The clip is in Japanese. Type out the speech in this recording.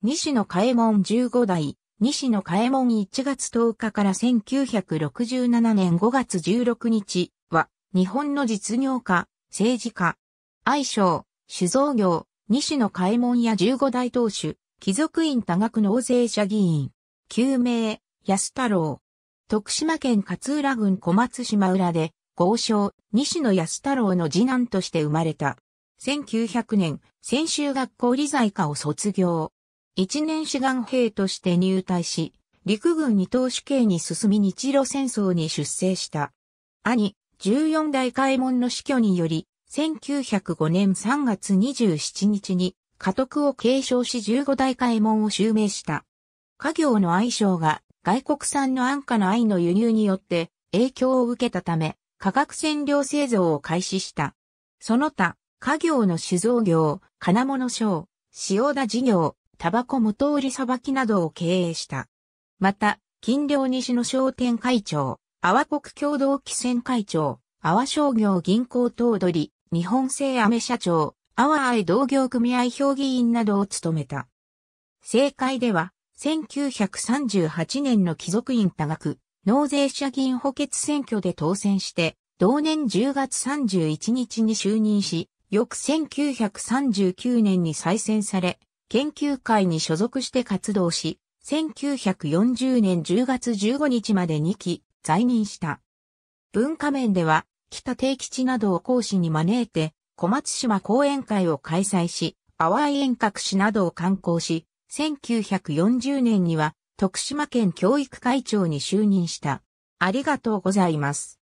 西野嘉右衛門15代、西野嘉右衛門1月10日から1967年5月16日は、日本の実業家、政治家、愛称、酒造業、西野嘉右衛門や15代当主、貴族院多額納税者議員、救命、安太郎。徳島県勝浦郡小松島浦で、豪商、西野安太郎の次男として生まれた。1900年、専修学校理財科を卒業。一年志願兵として入隊し、陸軍二等主刑に進み日露戦争に出征した。兄、14代開門の死去により、1905年3月27日に家督を継承し15代開門を襲名した。家業の愛称が外国産の安価な愛の輸入によって影響を受けたため、化学染料製造を開始した。その他、家業の酒造業、金物商、塩田事業、タバコ元売りさばきなどを経営した。また、近陵西の商店会長、阿波国共同汽船会長、阿波商業銀行頭取、日本製アメ社長、阿波愛同業組合評議員などを務めた。政界では、1938年の貴族院多額、納税者議員補欠選挙で当選して、同年10月31日に就任し、翌1939年に再選され、研究会に所属して活動し、1940年10月15日まで2期在任した。文化面では、北定吉などを講師に招いて、小松島講演会を開催し、淡い遠隔市などを観光し、1940年には徳島県教育会長に就任した。ありがとうございます。